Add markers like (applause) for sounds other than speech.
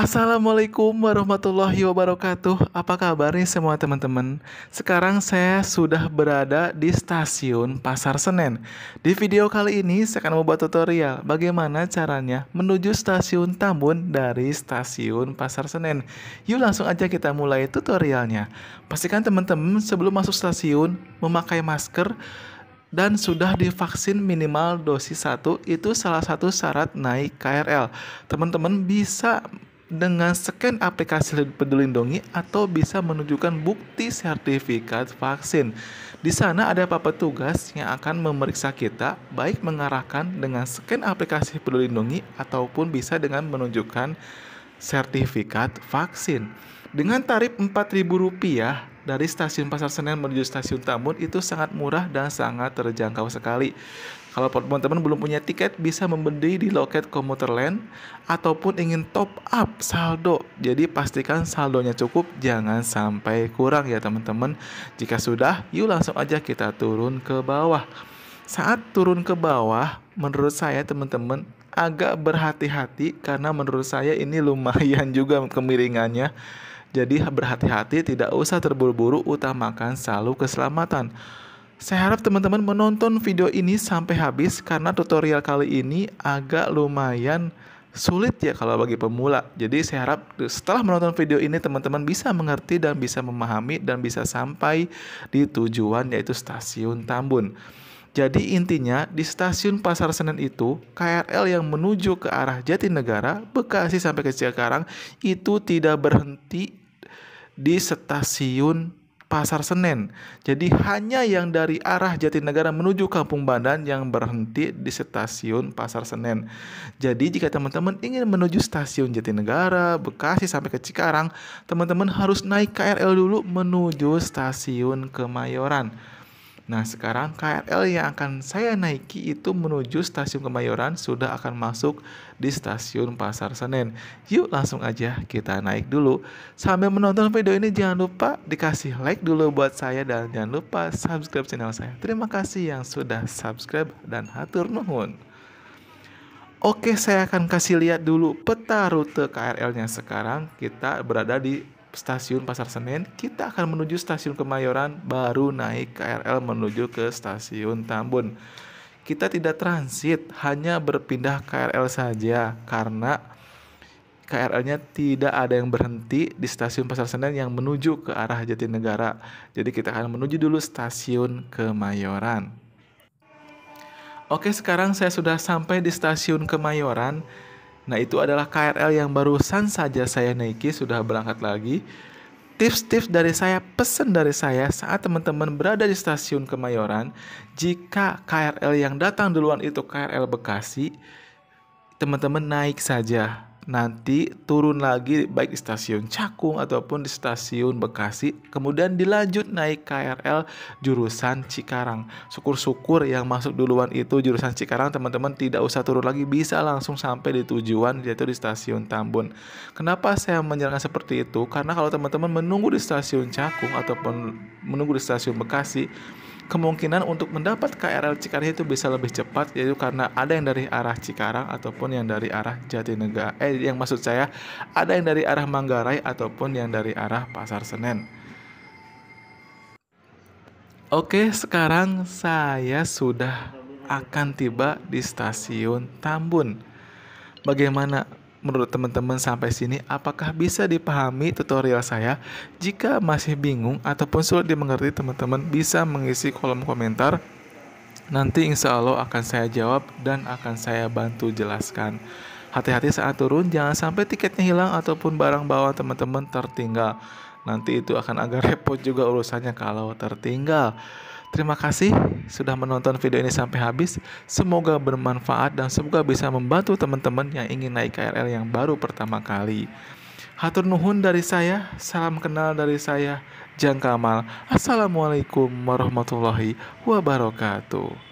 Assalamualaikum warahmatullahi wabarakatuh. Apa kabarnya semua teman-teman? Sekarang saya sudah berada di stasiun Pasar Senen. Di video kali ini saya akan membuat tutorial bagaimana caranya menuju stasiun Tambun dari stasiun Pasar Senen. Yuk langsung aja kita mulai tutorialnya. Pastikan teman-teman sebelum masuk stasiun memakai masker dan sudah divaksin minimal dosis 1 itu salah satu syarat naik KRL. Teman-teman bisa dengan scan aplikasi peduli lindungi atau bisa menunjukkan bukti sertifikat vaksin. Di sana ada apa petugas yang akan memeriksa kita baik mengarahkan dengan scan aplikasi peduli lindungi ataupun bisa dengan menunjukkan sertifikat vaksin. Dengan tarif Rp4.000 dari stasiun Pasar Senen menuju stasiun Tambun itu sangat murah dan sangat terjangkau sekali. Kalau teman-teman belum punya tiket bisa membeli di loket komuter lain ataupun ingin top up saldo. Jadi pastikan saldonya cukup, jangan sampai kurang ya teman-teman. Jika sudah, yuk langsung aja kita turun ke bawah. Saat turun ke bawah, menurut saya teman-teman agak berhati-hati karena menurut saya ini lumayan juga kemiringannya jadi berhati-hati, tidak usah terburu-buru, utamakan selalu keselamatan. Saya harap teman-teman menonton video ini sampai habis karena tutorial kali ini agak lumayan sulit ya kalau bagi pemula. Jadi saya harap setelah menonton video ini teman-teman bisa mengerti dan bisa memahami dan bisa sampai di tujuan yaitu stasiun Tambun. Jadi intinya di stasiun Pasar Senen itu KRL yang menuju ke arah Jatinegara, Bekasi sampai ke Cikarang itu tidak berhenti di stasiun Pasar Senen. Jadi hanya yang dari arah Jatinegara menuju Kampung Bandan yang berhenti di stasiun Pasar Senen. Jadi jika teman-teman ingin menuju stasiun Jatinegara, Bekasi sampai ke Cikarang, teman-teman harus naik KRL dulu menuju stasiun Kemayoran. Nah, sekarang KRL yang akan saya naiki itu menuju stasiun Kemayoran sudah akan masuk di stasiun Pasar Senen. Yuk langsung aja kita naik dulu. Sambil menonton video ini jangan lupa dikasih like dulu buat saya dan jangan lupa subscribe channel saya. Terima kasih yang sudah subscribe dan hatur nuhun. Oke, saya akan kasih lihat dulu peta rute KRL-nya sekarang. Kita berada di stasiun Pasar Senen, kita akan menuju stasiun Kemayoran, baru naik KRL menuju ke stasiun Tambun. Kita tidak transit, hanya berpindah KRL saja karena KRL-nya tidak ada yang berhenti di stasiun Pasar Senen yang menuju ke arah Jatinegara. Jadi kita akan menuju dulu stasiun Kemayoran. Oke, sekarang saya sudah sampai di stasiun Kemayoran Nah, itu adalah KRL yang barusan saja saya naiki, sudah berangkat lagi. Tips-tips dari saya, pesan dari saya saat teman-teman berada di stasiun Kemayoran, jika KRL yang datang duluan itu KRL Bekasi, teman-teman naik saja nanti turun lagi baik di stasiun Cakung ataupun di stasiun Bekasi kemudian dilanjut naik KRL jurusan Cikarang syukur-syukur yang masuk duluan itu jurusan Cikarang teman-teman tidak usah turun lagi bisa langsung sampai di tujuan yaitu di stasiun Tambun kenapa saya menyarankan seperti itu karena kalau teman-teman menunggu di stasiun Cakung ataupun menunggu di stasiun Bekasi kemungkinan untuk mendapat KRL Cikarang itu bisa lebih cepat yaitu karena ada yang dari arah Cikarang ataupun yang dari arah Jatinegara eh yang maksud saya ada yang dari arah Manggarai ataupun yang dari arah Pasar Senen. Oke, sekarang saya sudah akan tiba di stasiun Tambun. Bagaimana menurut teman-teman sampai sini apakah bisa dipahami tutorial saya? Jika masih bingung ataupun sulit dimengerti teman-teman bisa mengisi kolom komentar. Nanti insya Allah akan saya jawab dan akan saya bantu jelaskan. Hati-hati saat turun, jangan sampai tiketnya hilang ataupun barang bawaan teman-teman tertinggal. Nanti itu akan agak (laughs) repot juga urusannya kalau tertinggal. Terima kasih sudah menonton video ini sampai habis. Semoga bermanfaat dan semoga bisa membantu teman-teman yang ingin naik KRL yang baru pertama kali. Hatur nuhun dari saya, salam kenal dari saya, Jang Kamal. Assalamualaikum warahmatullahi wabarakatuh.